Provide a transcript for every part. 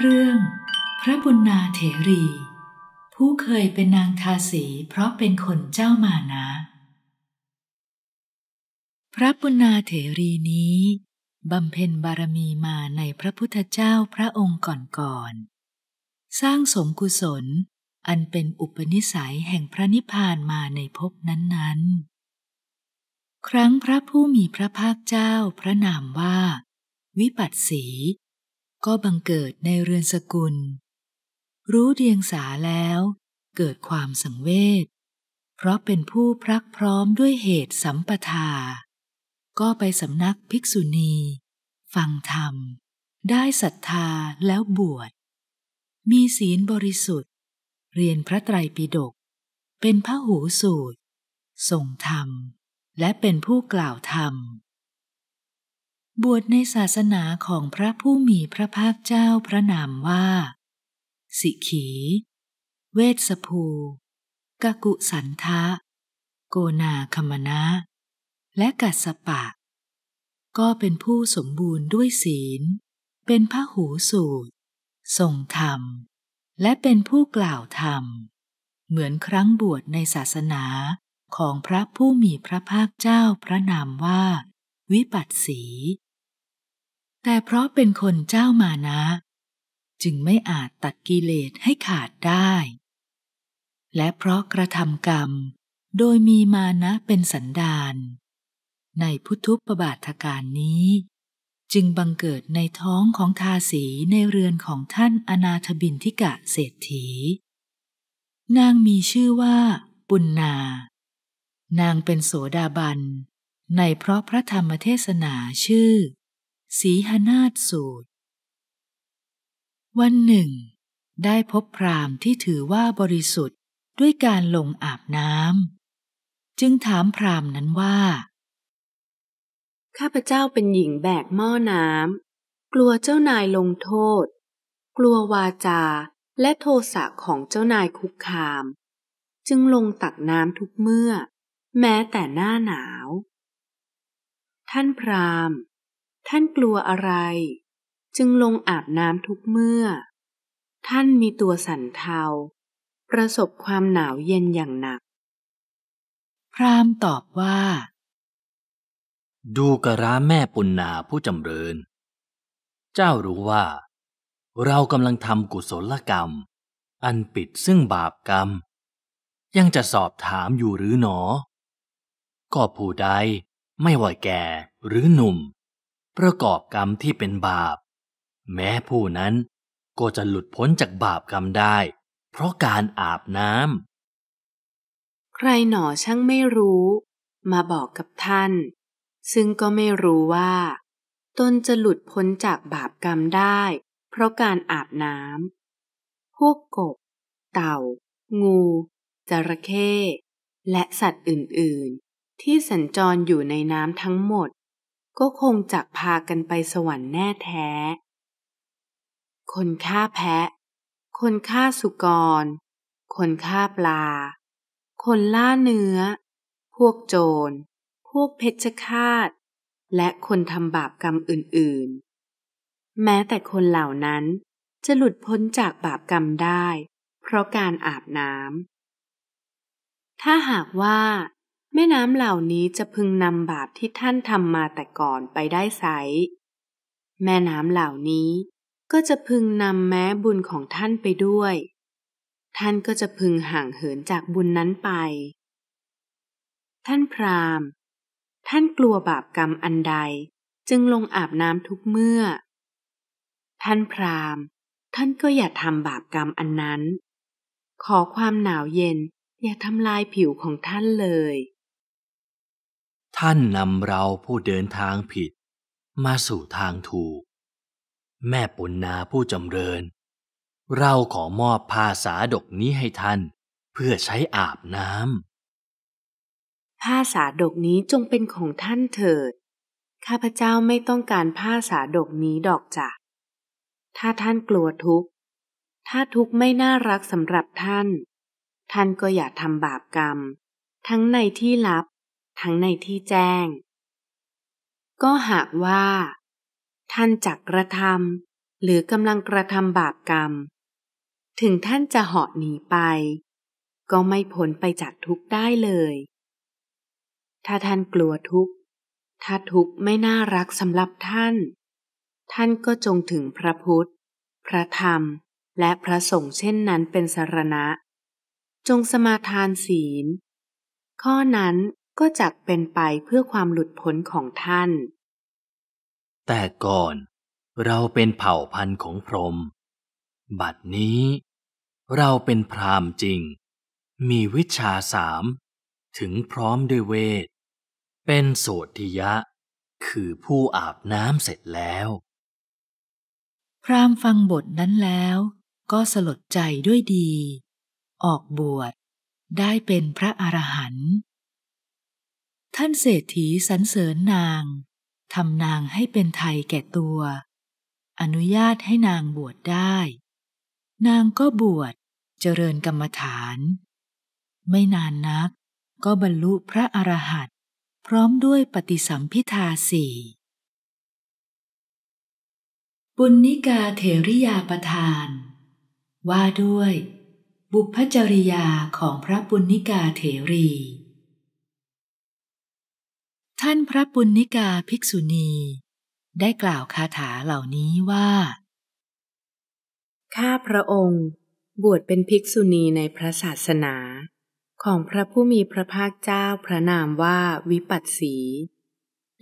เรื่องพระบุญนาเถรี ผู้เคยเป็นนางทาสีเพราะเป็นคนเจ้ามานะ พระบุญนาเถรีนี้บำเพ็ญบารมีมาในพระพุทธเจ้าพระองค์ก่อนๆสร้างสมกุศลอันเป็นอุปนิสัยแห่งพระนิพพานมาในภพนั้นๆ ครั้งพระผู้มีพระภาคเจ้าพระนามว่า วิปัสสีก็บังเกิดในเรือนสกุล รู้เดียงสาแล้วเกิดความสังเวชเพราะเป็นผู้พรักพร้อมด้วยเหตุสัมปทา ก็ไปสำนักภิกษุณี ฟังธรรม ได้ศรัทธาแล้วบวชมีศีลบริสุทธิ์ เรียนพระไตรปิฎกเป็นพระหูสูตรทรงธรรม และเป็นผู้กล่าวธรรมบวชในศาสนาของพระผู้มีพระภาคเจ้าพระนามว่า สิขี เวสภูกะกุสันทะ โกนาคมนะและกัสปะ ก็เป็นผู้สมบูรณ์ด้วยศีล เป็นพระหูสูตรทรงธรรม และเป็นผู้กล่าวธรรม เหมือนครั้งบวชในศาสนาของพระผู้มีพระภาคเจ้าพระนามว่า วิปัสสีแต่เพราะเป็นคนเจ้ามานะ จึงไม่อาจตัดกิเลสให้ขาดได้ และเพราะกระทำกรรม โดยมีมานะเป็นสันดานในพุทธุปบาทการนี้ จึงบังเกิดในท้องของทาสีในเรือนของท่านอนาถบินทิกะเศรษฐี นางมีชื่อว่าปุณนานางเป็นโสดาบัน ในเพราะพระธรรมเทศนาชื่อสีหนาฏสูตร วันหนึ่ง ได้พบพรามที่ถือว่าบริสุทธิ์ด้วยการลงอาบน้ำจึงถามพรามนั้นว่า ข้าพเจ้าเป็นหญิงแบกหม้อน้ำกลัวเจ้านายลงโทษ กลัววาจาและโทสะของเจ้านายคุกคาม จึงลงตักน้ำทุกเมื่อ แม้แต่หน้าหนาว ท่านพราหมณ์ท่านกลัวอะไร จึงลงอาบน้ำทุกเมื่อ ท่านมีตัวสันเทา ประสบความหนาวเย็นอย่างหนัก พรามตอบว่า ดูกระร้าแม่ปุณนาผู้จำเริญ เจ้ารู้ว่า เรากำลังทำกุศลกรรม อันปิดซึ่งบาปกรรม ยังจะสอบถามอยู่หรือหนอ ก็ผู้ใดไม่ว่าแก่หรือหนุ่มประกอบกรรมที่เป็นบาป แม้ผู้นั้นก็จะหลุดพ้นจากบาปกรรมได้ เพราะการอาบน้ำใครหนอช่างไม่รู้ มาบอกกับท่าน ซึ่งก็ไม่รู้ว่าตนจะหลุดพ้นจากบาปกรรมได้ เพราะการอาบน้ำพวกกบเต่า งู จระเข้และสัตว์อื่น ๆ ที่สัญจรอยู่ในน้ำทั้งหมดก็คงจะพากันไปสวรรค์แน่แท้ คนฆ่าแพะ คนฆ่าสุกร คนฆ่าปลา คนล่าเนื้อ พวกโจร พวกเพชฌฆาต และคนทำบาปกรรมอื่นๆ แม้แต่คนเหล่านั้นจะหลุดพ้นจากบาปกรรมได้ เพราะการอาบน้ำ ถ้าหากว่าแม่น้ำเหล่านี้จะพึงนำบาปที่ท่านทำมาแต่ก่อนไปได้ไซแม่น้ำเหล่านี้ ก็จะพึงนำแม้บุญของท่านไปด้วย ท่านก็จะพึงห่างเหินจากบุญนั้นไป ท่านพราหมณ์ท่านกลัวบาปกรรมอันใด จึงลงอาบน้ำทุกเมื่อ ท่านพราหมณ์ ท่านก็อย่าทำบาปกรรมอันนั้น ขอความหนาวเย็นอย่าทำลายผิวของท่านเลยท่านนำเราผู้เดินทางผิด มาสู่ทางถูก แม่ปุณนาผู้จำเริญ เราขอมอบภาษาดกนี้ให้ท่านเพื่อใช้อาบน้ำผ้าสาดกนี้จงเป็นของท่านเถิด ข้าพเจ้าไม่ต้องการผ้าสาดกนี้ดอกจ้ะถ้าท่านกลัวทุกข์ถ้าทุกข์ไม่น่ารักสำหรับท่าน ท่านก็อย่าทำบาปกรรม ทั้งในที่ลับทั้งในที่แจ้ง ก็หากว่า ท่านจักกระทำหรือกำลังกระทำบาปกรรม ถึงท่านจะเหาะหนีไป ก็ไม่พ้นไปจากทุกข์ได้เลย ถ้าท่านกลัวทุกข์ถ้าทุกข์ไม่น่ารักสำหรับท่าน ท่านก็จงถึงพระพุทธ พระธรรมและพระสงฆ์เช่นนั้นเป็นสารณะ จงสมาทานศีล ข้อนั้นก็จักเป็นไปเพื่อความหลุดพ้นของท่าน แต่ก่อนเราเป็นเผ่าพันธุ์ของพรหม บัดนี้เราเป็นพรามจริง มีวิชาสาม ถึงพร้อมด้วยเวท เป็นโสติยะ คือผู้อาบน้ำเสร็จแล้ว พรามฟังบทนั้นแล้วก็สลดใจด้วยดี ออกบวชได้เป็นพระอรหันต์ท่านเศรษฐีสรรเสริญนางทำนางให้เป็นไทยแก่ตัว อนุญาตให้นางบวชได้ นางก็บวชเจริญกรรมฐาน ไม่นานนักก็บรรลุพระอรหันต์พร้อมด้วยปฏิสัมพิทาสี่ ปุณณิกาเถริยาประทาน ว่าด้วยบุพจริยาของพระปุณณิกาเถรีท่านพระปุณณิกาภิกษุณี ได้กล่าวคาถาเหล่านี้ว่า ข้าพระองค์บวชเป็นภิกษุณีในพระศาสนา ของพระผู้มีพระภาคเจ้าพระนามว่าวิปัสสี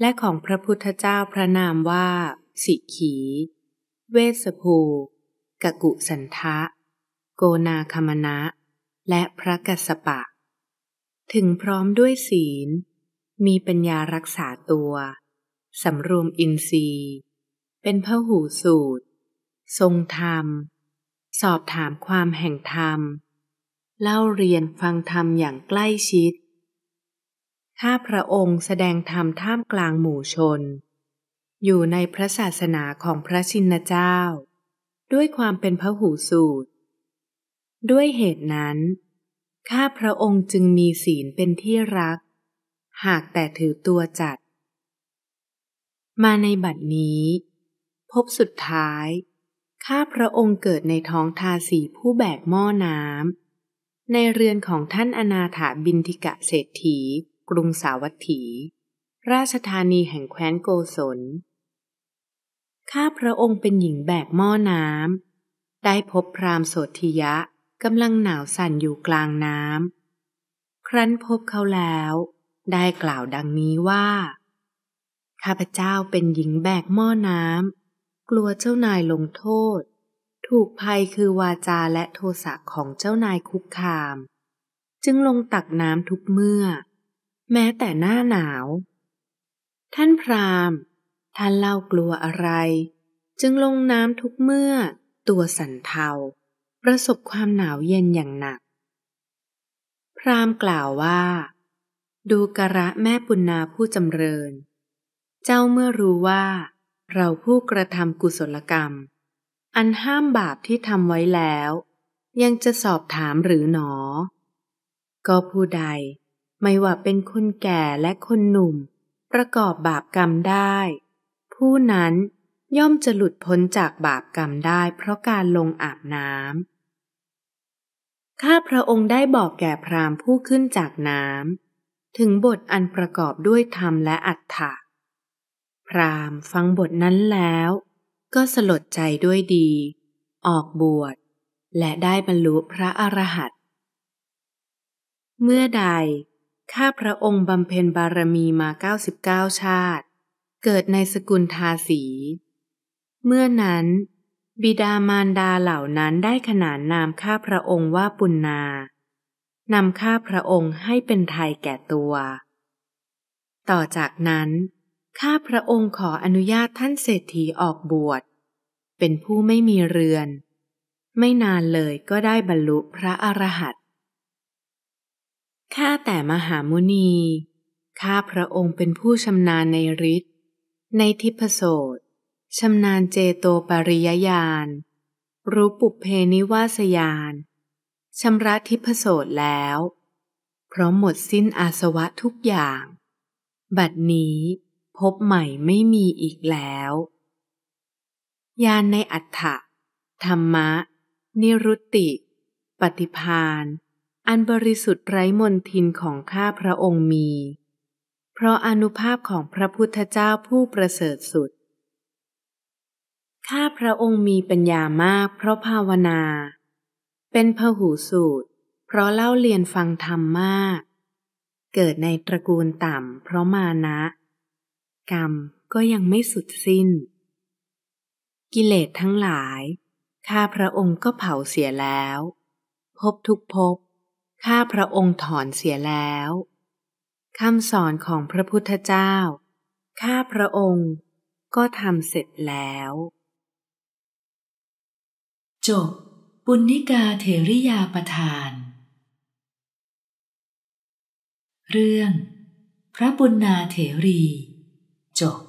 และของพระพุทธเจ้าพระนามว่า สิขี เวสภูกกุสันทะ โกนาคมณะและพระกัสปะ ถึงพร้อมด้วยศีลมีปัญญารักษาตัว สำรวมอินทรีย์ เป็นพหูสูตรทรงธรรม สอบถามความแห่งธรรม เล่าเรียนฟังธรรมอย่างใกล้ชิด ข้าพระองค์แสดงธรรมท่ามกลางหมู่ชน อยู่ในพระศาสนาของพระชินเจ้า ด้วยความเป็นพหูสูตรด้วยเหตุนั้น ข้าพระองค์จึงมีศีลเป็นที่รักหากแต่ถือตัวจัด มาในบัดนี้ พบสุดท้าย ข้าพระองค์เกิดในท้องทาสีผู้แบกหม้อน้ำ ในเรือนของท่านอนาถาบินทิกะเศรษฐี กรุงสาวัตถี ราชธานีแห่งแคว้นโกศล ข้าพระองค์เป็นหญิงแบกหม้อน้ำ ได้พบพรามโสธิยะ กำลังหนาวสั่นอยู่กลางน้ำ ครั้นพบเขาแล้วได้กล่าวดังนี้ว่า ข้าพเจ้าเป็นหญิงแบกหม้อน้ำกลัวเจ้านายลงโทษ ถูกภัยคือวาจาและโทสะของเจ้านายคุกคาม จึงลงตักน้ำทุกเมื่อ แม้แต่หน้าหนาว ท่านพราหมณ์ ท่านเล่ากลัวอะไร จึงลงน้ำทุกเมื่อ ตัวสันเทา ประสบความหนาวเย็นอย่างหนัก พราหมณ์กล่าวว่าดูกระแม่ปุณนาผู้จำเริญ เจ้าเมื่อรู้ว่า เราผู้กระทำกุศลกรรม อันห้ามบาปที่ทำไว้แล้ว ยังจะสอบถามหรือหนอ ก็ผู้ใดไม่ว่าเป็นคนแก่และคนหนุ่ม ประกอบบาปกรรมได้ ผู้นั้นย่อมจะหลุดพ้นจากบาปกรรมได้ เพราะการลงอาบน้ำข้าพระองค์ได้บอกแก่พราหมณ์ผู้ขึ้นจากน้ำถึงบทอันประกอบด้วยธรรมและอัฏฐะพรามฟังบทนั้นแล้ว ก็สลดใจด้วยดี ออกบวชและได้บรรลุพระอรหันต์เมื่อใดข้าพระองค์บำเพ็ญบารมีมา 99 ชาติ เกิดในสกุลทาสี เมื่อนั้น บิดามารดาเหล่านั้นได้ขนานนามข้าพระองค์ว่าปุณนานำข้าพระองค์ให้เป็นไทยแก่ตัว ต่อจากนั้นข้าพระองค์ขออนุญาตท่านเศรษฐีออกบวช เป็นผู้ไม่มีเรือน ไม่นานเลยก็ได้บรรลุพระอรหันต์ข้าแต่มหามุนีข้าพระองค์เป็นผู้ชำนาญในฤทธิ์ ในทิพโสตชำนาญเจโตปริยญาณ รู้ปุเพนิวาสยานชำระทิพโสดแล้ว เพราะหมดสิ้นอาสวะทุกอย่าง บัดนี้พบใหม่ไม่มีอีกแล้ว ยานในอัฏฐะธรรมะ นิรุตติ ปฏิพานอันบริสุทธิ์ไร้มนทินของข้าพระองค์มี เพราะอนุภาพของพระพุทธเจ้าผู้ประเสริฐสุด ข้าพระองค์มีปัญญามากเพราะภาวนาเป็นพหูสูตร เพราะเล่าเรียนฟังธรรมมาก เกิดในตระกูลต่ำ เพราะมานะ กรรมก็ยังไม่สุดสิ้น กิเลสทั้งหลาย ข้าพระองค์ก็เผาเสียแล้ว พบทุกพบ ข้าพระองค์ถอนเสียแล้ว คำสอนของพระพุทธเจ้า ข้าพระองค์ก็ทำเสร็จแล้วจบปุณิกาเทริยาประทาน เรื่อง พระบุณณาเถรีจบ